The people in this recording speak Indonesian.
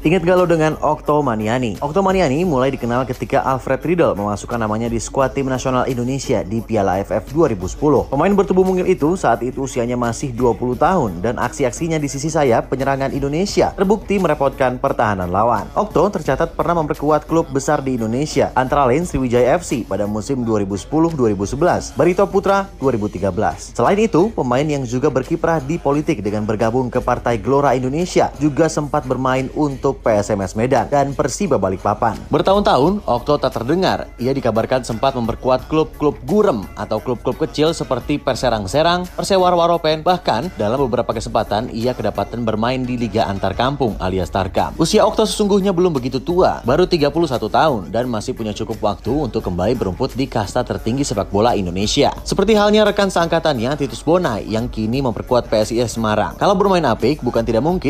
Ingat gak lo dengan Okto Maniani? Okto Maniani mulai dikenal ketika Alfred Riedel memasukkan namanya di skuad tim nasional Indonesia di Piala AFF 2010. Pemain bertubuh mungil itu saat itu usianya masih 20 tahun dan aksi-aksinya di sisi sayap penyerangan Indonesia terbukti merepotkan pertahanan lawan. Okto tercatat pernah memperkuat klub besar di Indonesia, antara lain Sriwijaya FC pada musim 2010-2011, Barito Putra 2013. Selain itu, pemain yang juga berkiprah di politik dengan bergabung ke Partai Gelora Indonesia juga sempat bermain untuk untuk PSMS Medan dan Persiba Balikpapan. Bertahun-tahun, Okto tak terdengar. Ia dikabarkan sempat memperkuat klub-klub gurem atau klub-klub kecil seperti Perserang-Serang, Persewar Waropen, bahkan dalam beberapa kesempatan ia kedapatan bermain di Liga Antar Kampung alias Tarkam. Usia Okto sesungguhnya belum begitu tua, baru 31 tahun dan masih punya cukup waktu untuk kembali berumput di kasta tertinggi sepak bola Indonesia. Seperti halnya rekan seangkatannya Titus Bonai yang kini memperkuat PSIS Semarang. Kalau bermain apik, bukan tidak mungkin